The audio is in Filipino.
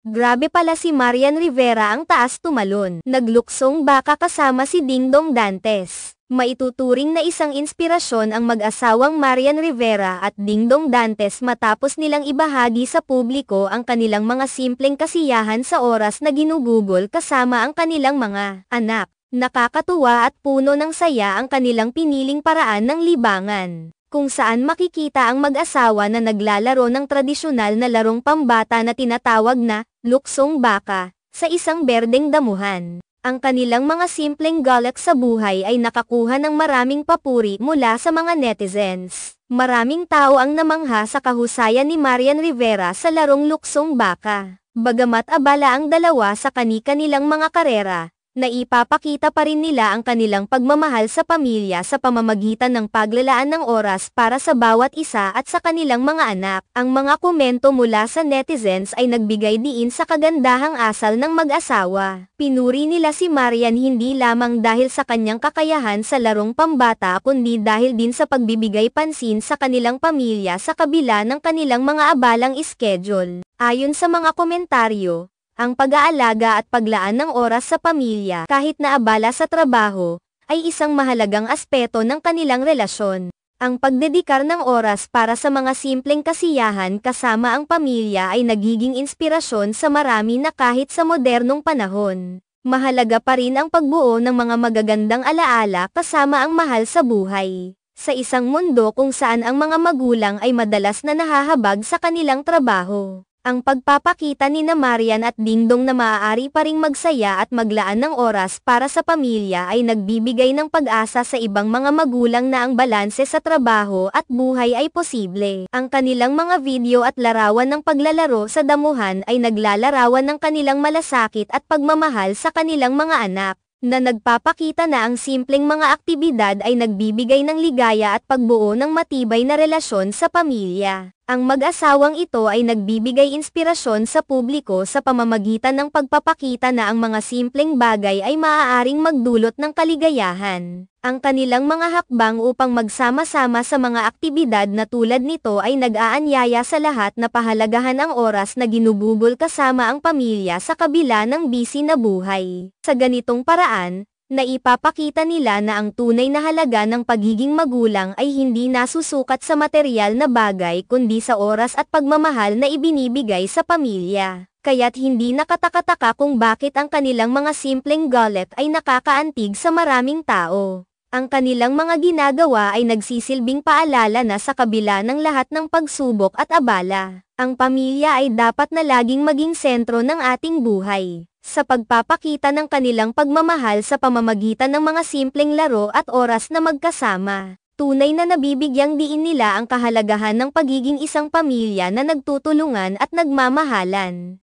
Grabe pala si Marian Rivera ang taas tumalon. Nagluksong baka kasama si Dingdong Dantes. Maituturing na isang inspirasyon ang mag-asawang Marian Rivera at Dingdong Dantes matapos nilang ibahagi sa publiko ang kanilang mga simpleng kasiyahan sa oras na ginugugol kasama ang kanilang mga anak. Nakakatuwa at puno ng saya ang kanilang piniling paraan ng libangan kung saan makikita ang mag-asawa na naglalaro ng tradisyonal na larong pambata na tinatawag na luksong baka sa isang berdeng damuhan. Ang kanilang mga simpleng galak sa buhay ay nakakuha ng maraming papuri mula sa mga netizens. Maraming tao ang namangha sa kahusayan ni Marian Rivera sa larong luksong baka. Bagamat abala ang dalawa sa kanika nilang mga karera, na ipapakita pa rin nila ang kanilang pagmamahal sa pamilya sa pamamagitan ng paglalaan ng oras para sa bawat isa at sa kanilang mga anak. Ang mga komento mula sa netizens ay nagbigay diin sa kagandahang asal ng mag-asawa. Pinuri nila si Marian hindi lamang dahil sa kanyang kakayahan sa larong pambata kundi dahil din sa pagbibigay pansin sa kanilang pamilya sa kabila ng kanilang mga abalang schedule. Ayon sa mga komentaryo, ang pag-aalaga at paglaan ng oras sa pamilya kahit na abala sa trabaho ay isang mahalagang aspeto ng kanilang relasyon. Ang pagdedikar ng oras para sa mga simpleng kasiyahan kasama ang pamilya ay nagiging inspirasyon sa marami na kahit sa modernong panahon. Mahalaga pa rin ang pagbuo ng mga magagandang alaala kasama ang mahal sa buhay. Sa isang mundo kung saan ang mga magulang ay madalas na nahahabag sa kanilang trabaho. Ang pagpapakita ni na Marian at Dingdong na maaari pa ring magsaya at maglaan ng oras para sa pamilya ay nagbibigay ng pag-asa sa ibang mga magulang na ang balanse sa trabaho at buhay ay posible. Ang kanilang mga video at larawan ng paglalaro sa damuhan ay naglalarawan ng kanilang malasakit at pagmamahal sa kanilang mga anak na nagpapakita na ang simpleng mga aktibidad ay nagbibigay ng ligaya at pagbuo ng matibay na relasyon sa pamilya. Ang mag-asawang ito ay nagbibigay inspirasyon sa publiko sa pamamagitan ng pagpapakita na ang mga simpleng bagay ay maaaring magdulot ng kaligayahan. Ang kanilang mga hakbang upang magsama-sama sa mga aktibidad na tulad nito ay nag-aanyaya sa lahat na pahalagahan ang oras na ginugugol kasama ang pamilya sa kabila ng busy na buhay. Sa ganitong paraan, na ipapakita nila na ang tunay na halaga ng pagiging magulang ay hindi nasusukat sa material na bagay kundi sa oras at pagmamahal na ibinibigay sa pamilya. Kaya't hindi nakatakataka kung bakit ang kanilang mga simpleng golep ay nakakaantig sa maraming tao. Ang kanilang mga ginagawa ay nagsisilbing paalala na sa kabila ng lahat ng pagsubok at abala, ang pamilya ay dapat na laging maging sentro ng ating buhay sa pagpapakita ng kanilang pagmamahal sa pamamagitan ng mga simpleng laro at oras na magkasama. Tunay na nabibigyang diin nila ang kahalagahan ng pagiging isang pamilya na nagtutulungan at nagmamahalan.